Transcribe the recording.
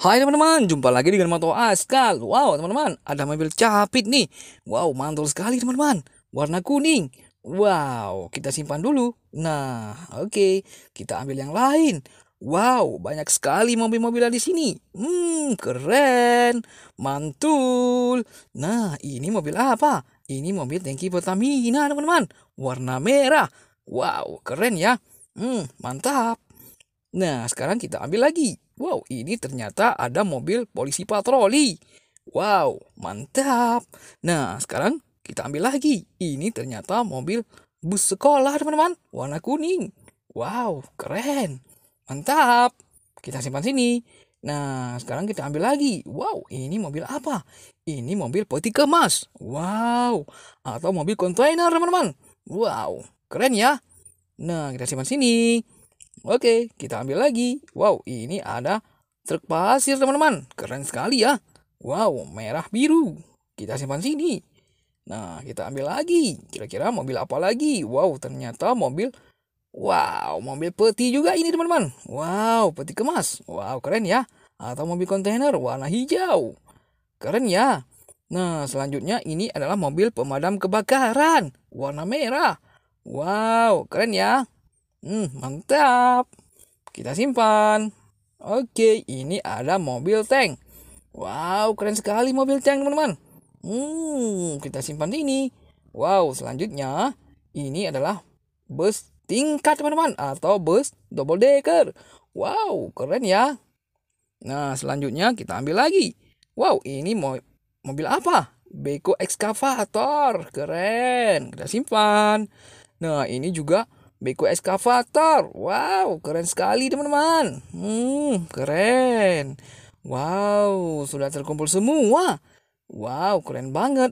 Hai teman-teman, jumpa lagi dengan Manto Askal. Wow, teman-teman, ada mobil capit nih. Wow, mantul sekali teman-teman. Warna kuning. Wow, kita simpan dulu. Nah, oke, okay. kita ambil yang lain. Wow, banyak sekali mobil-mobilan di sini. Hmm, keren. Mantul. Nah, ini mobil apa? Ini mobil tanki Pertamina, teman-teman. Warna merah. Wow, keren ya. Hmm, mantap. Nah, sekarang kita ambil lagi. Wow, ini ternyata ada mobil polisi patroli. Wow, mantap. Nah, sekarang kita ambil lagi. Ini ternyata mobil bus sekolah, teman-teman. Warna kuning. Wow, keren. Mantap. Kita simpan sini. Nah, sekarang kita ambil lagi. Wow, ini mobil apa? Ini mobil peti kemas. Wow. Atau mobil kontainer, teman-teman. Wow, keren ya. Nah, kita simpan sini. Oke, kita ambil lagi. Wow, ini ada truk pasir, teman-teman. Keren sekali ya. Wow, merah biru. Kita simpan sini. Nah, kita ambil lagi. Kira-kira mobil apa lagi? Wow, ternyata mobil Wow, mobil peti juga ini, teman-teman. Wow, peti kemas. Wow, keren ya. Atau mobil kontainer warna hijau. Keren ya. Nah, selanjutnya ini adalah mobil pemadam kebakaran warna merah. Wow, keren ya. Hmm, mantap. Kita simpan. Oke, ini ada mobil tank. Wow, keren sekali mobil tank, teman-teman. Hmm, kita simpan di ini. Wow, selanjutnya ini adalah bus tingkat, teman-teman, atau bus double decker. Wow, keren ya. Nah, selanjutnya kita ambil lagi. Wow, ini mo mobil apa? Beko ekskavator. Keren. Kita simpan. Nah, ini juga Beko eskavator. Wow, keren sekali teman-teman. Hmm, keren. Wow, sudah terkumpul semua. Wow, keren banget.